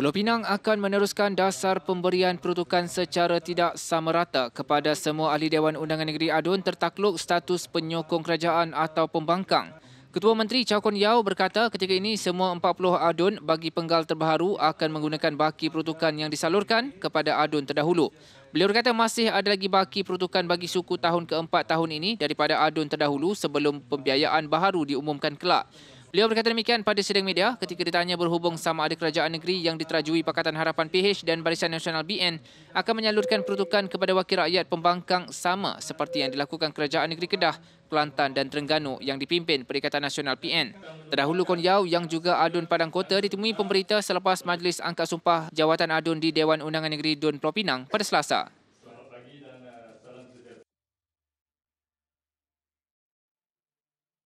Pulau Pinang akan meneruskan dasar pemberian peruntukan secara tidak sama rata kepada semua ahli Dewan Undangan Negeri ADUN tertakluk status penyokong kerajaan atau pembangkang. Ketua Menteri Chow Kon Yao berkata ketika ini semua 40 ADUN bagi penggal terbaru akan menggunakan baki peruntukan yang disalurkan kepada ADUN terdahulu. Beliau berkata masih ada lagi baki peruntukan bagi suku tahun keempat tahun ini daripada ADUN terdahulu sebelum pembiayaan baharu diumumkan kelak. Beliau berkata demikian pada sidang media ketika ditanya berhubung sama ada kerajaan negeri yang diterajui Pakatan Harapan PH dan Barisan Nasional BN akan menyalurkan peruntukan kepada wakil rakyat pembangkang sama seperti yang dilakukan kerajaan negeri Kedah, Kelantan dan Terengganu yang dipimpin Perikatan Nasional PN. Terdahulu Kon Yau yang juga adun padang kota ditemui pemberita selepas majlis angkat sumpah jawatan adun di Dewan Undangan Negeri Dun Pulau Pinang pada Selasa.